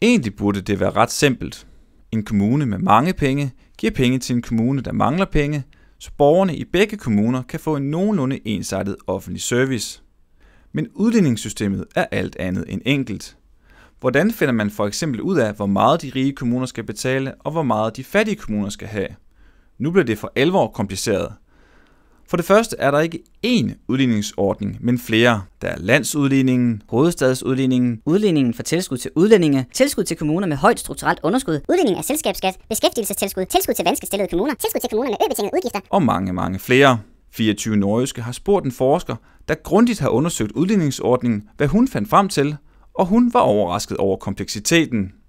Egentlig burde det være ret simpelt. En kommune med mange penge giver penge til en kommune, der mangler penge, så borgerne i begge kommuner kan få en nogenlunde ensartet offentlig service. Men udligningssystemet er alt andet end enkelt. Hvordan finder man for eksempel ud af, hvor meget de rige kommuner skal betale, og hvor meget de fattige kommuner skal have? Nu bliver det for alvor kompliceret – for det første er der ikke én udligningsordning, men flere. Der er landsudligningen, hovedstadsudligningen, udligningen for tilskud til udlændinge, tilskud til kommuner med højt strukturelt underskud, udligning af selskabsskat, beskæftigelsestilskud, tilskud til vanskeligt kommuner, tilskud til kommuner med øbetingede udgifter og mange, mange flere. 24 norske har spurgt en forsker, der grundigt har undersøgt udligningsordningen, hvad hun fandt frem til, og hun var overrasket over kompleksiteten.